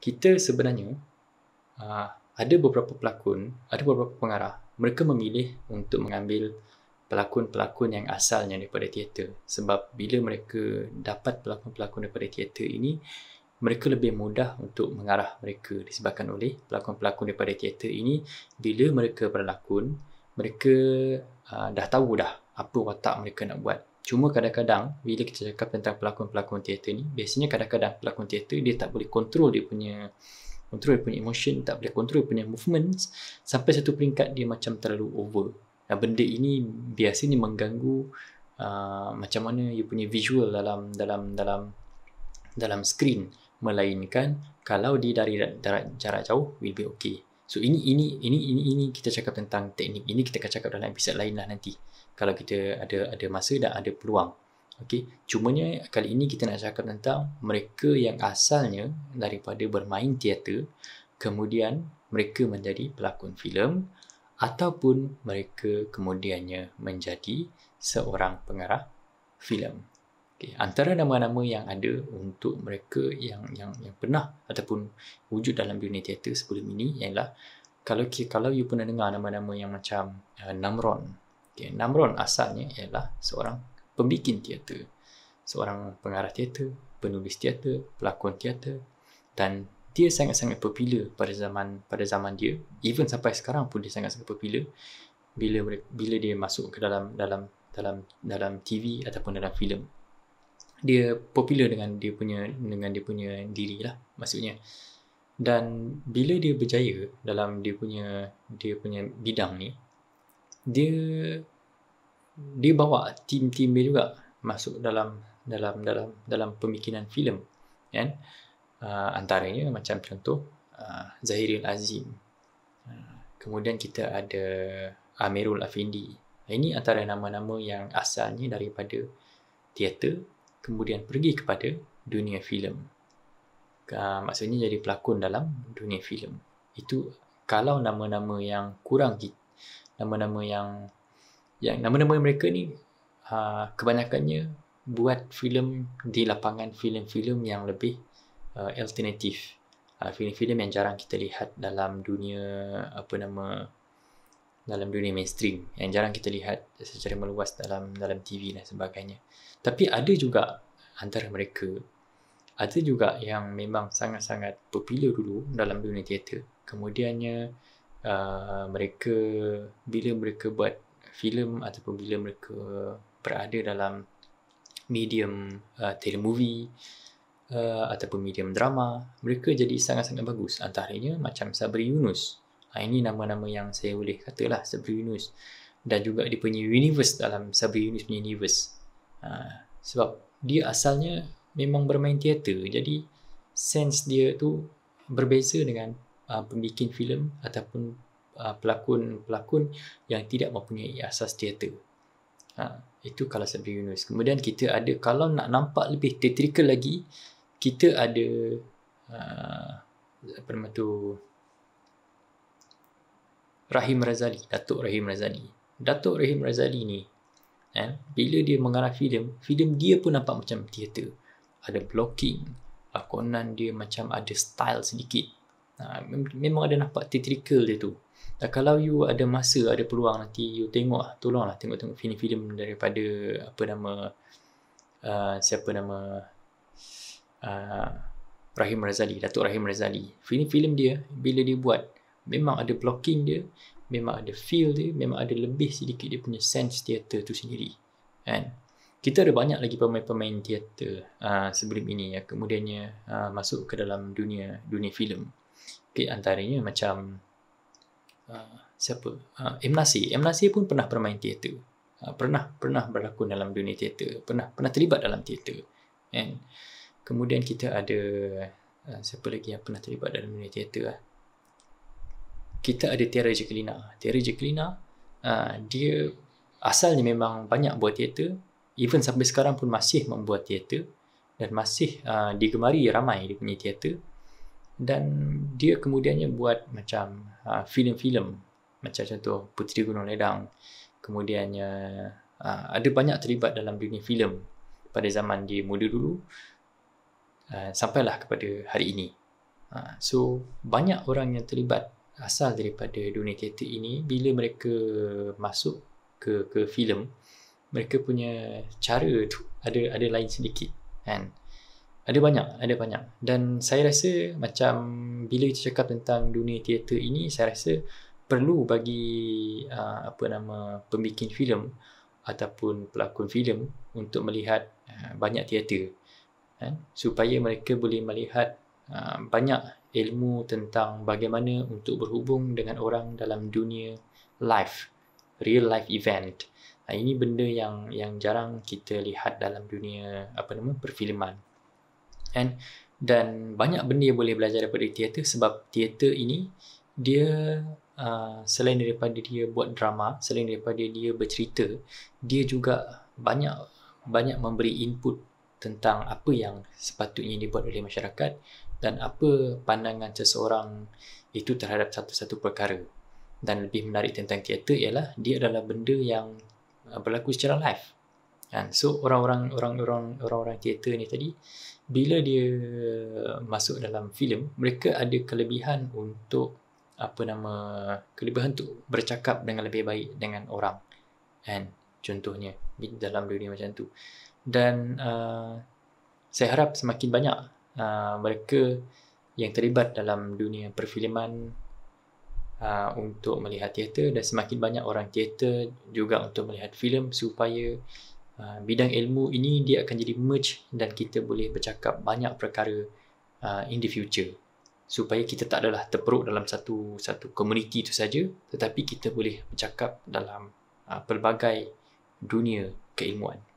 kita sebenarnya ah, ada beberapa pelakon, ada beberapa pengarah, mereka memilih untuk mengambil pelakon-pelakon yang asalnya daripada teater sebab bila mereka dapat pelakon-pelakon daripada teater ini mereka lebih mudah untuk mengarah mereka disebabkan oleh pelakon-pelakon daripada teater ini bila mereka berlakon mereka uh, dah tahu dah apa watak mereka nak buat Cuma kadang-kadang bila kita cakap tentang pelakon-pelakon teater ni, biasanya kadang-kadang pelakon teater dia tak boleh kontrol dia punya kontrol dia punya emotion, tak boleh kontrol dia punya movements sampai satu peringkat dia macam terlalu over. Dan benda ini biasanya mengganggu uh, macam mana dia punya visual dalam dalam dalam dalam screen melainkan kalau dia dari jarak, jarak jauh will be okay. So ini ini ini ini ini kita cakap tentang teknik. Ini kita akan cakap dalam episod lain lah nanti kalau kita ada ada masa dan ada peluang. Okey, cumanya kali ini kita nak cakap tentang mereka yang asalnya daripada bermain teater kemudian mereka menjadi pelakon filem ataupun mereka kemudiannya menjadi seorang pengarah filem. Okay. antara nama-nama yang ada untuk mereka yang yang yang pernah ataupun wujud dalam dunia teater sebelum ini ialah kalau kalau you pernah dengar nama-nama yang macam uh, Namron, Okay, Namron asalnya ialah seorang pembikin teater, seorang pengarah teater, penulis teater, pelakon teater dan dia sangat-sangat popular pada zaman pada zaman dia. Even sampai sekarang pun dia sangat-sangat popular bila bila dia masuk ke dalam dalam dalam dalam TV ataupun dalam filem. Dia popular dengan dia punya dengan dia punya dirilah maksudnya. Dan bila dia berjaya dalam dia punya dia punya bidang ni, dia dia bawa tim-tim dia juga masuk dalam dalam dalam dalam pemikiran filem kan uh, antaranya macam contoh uh, ah, Zahirul Azim uh, kemudian kita ada Amirul Afindi ini antara nama-nama yang asalnya daripada teater kemudian pergi kepada dunia filem uh, maksudnya jadi pelakon dalam dunia filem itu kalau nama-nama yang kurang kita nama-nama yang yang nama-nama mereka ni uh, kebanyakannya buat filem di lapangan filem-filem yang lebih uh, alternatif uh, filem-filem yang jarang kita lihat dalam dunia apa nama dalam dunia mainstream yang jarang kita lihat secara meluas dalam dalam TV dan sebagainya tapi ada juga antara mereka ada juga yang memang sangat-sangat popular dulu dalam dunia teater kemudiannya uh, mereka bila mereka buat filem ataupun bila mereka berada dalam medium uh, telemovie uh, ataupun medium drama mereka jadi sangat-sangat bagus antaranya macam Sabri Yunus uh, ini nama-nama yang saya boleh katalah Sabri Yunus dan juga dia punya universe dalam Sabri Yunus punya universe uh, sebab dia asalnya memang bermain teater jadi sense dia tu berbeza dengan uh, pembikin filem ataupun uh, pelakon-pelakon yang tidak mempunyai asas teater. Ha, itu kalau Sabri Yunus. Kemudian kita ada kalau nak nampak lebih teatrikal lagi, kita ada uh, apa nama tu Rahim Razali, Datuk Rahim Razali. Datuk Rahim Razali ni eh, bila dia mengarah filem, filem dia pun nampak macam teater. Ada blocking, lakonan dia macam ada style sedikit Ha, memang ada nampak theatrical dia tu dan kalau you ada masa ada peluang nanti you tengok tolonglah tengok-tengok filem-filem daripada apa nama uh, siapa nama uh, Rahim Razali Datuk Rahim Razali filem-filem dia bila dia buat memang ada blocking dia memang ada feel dia memang ada lebih sedikit dia punya sense teater tu sendiri kan kita ada banyak lagi pemain-pemain teater uh, sebelum ini yang kemudiannya uh, masuk ke dalam dunia dunia filem Okay, antaranya macam uh, siapa? Uh, M. Nasir. M. Nasir pun pernah bermain teater. Uh, pernah pernah berlakon dalam dunia teater. Pernah pernah terlibat dalam teater. And kemudian kita ada uh, siapa lagi yang pernah terlibat dalam dunia teater lah. Kita ada Tiara Jekelina. Tiara Jekelina, uh, dia asalnya memang banyak buat teater. Even sampai sekarang pun masih membuat teater. Dan masih uh, digemari ramai dia punya teater dan dia kemudiannya buat macam uh, filem-filem macam contoh Puteri Gunung Ledang kemudiannya uh, ada banyak terlibat dalam dunia filem pada zaman dia muda dulu uh, sampailah kepada hari ini uh, so banyak orang yang terlibat asal daripada dunia teater ini bila mereka masuk ke ke filem mereka punya cara tu ada ada lain sedikit kan ada banyak, ada banyak. Dan saya rasa macam bila kita cakap tentang dunia teater ini, saya rasa perlu bagi uh, apa nama pembikin filem ataupun pelakon filem untuk melihat uh, banyak teater. Eh, supaya mereka boleh melihat uh, banyak ilmu tentang bagaimana untuk berhubung dengan orang dalam dunia live, real life event. Uh, ini benda yang yang jarang kita lihat dalam dunia apa nama perfileman. And dan banyak benda yang boleh belajar daripada teater sebab teater ini dia uh, selain daripada dia buat drama, selain daripada dia bercerita, dia juga banyak banyak memberi input tentang apa yang sepatutnya dibuat oleh masyarakat dan apa pandangan seseorang itu terhadap satu-satu perkara. Dan lebih menarik tentang teater ialah dia adalah benda yang uh, berlaku secara live. Kan? So orang-orang orang-orang orang-orang teater ni tadi bila dia masuk dalam filem, mereka ada kelebihan untuk apa nama kelebihan untuk bercakap dengan lebih baik dengan orang. Kan? Contohnya di dalam dunia macam tu. Dan uh, saya harap semakin banyak uh, mereka yang terlibat dalam dunia perfileman uh, untuk melihat teater dan semakin banyak orang teater juga untuk melihat filem supaya Ha, bidang ilmu ini dia akan jadi merge dan kita boleh bercakap banyak perkara uh, in the future supaya kita tak adalah terperuk dalam satu satu komuniti itu saja tetapi kita boleh bercakap dalam uh, pelbagai dunia keilmuan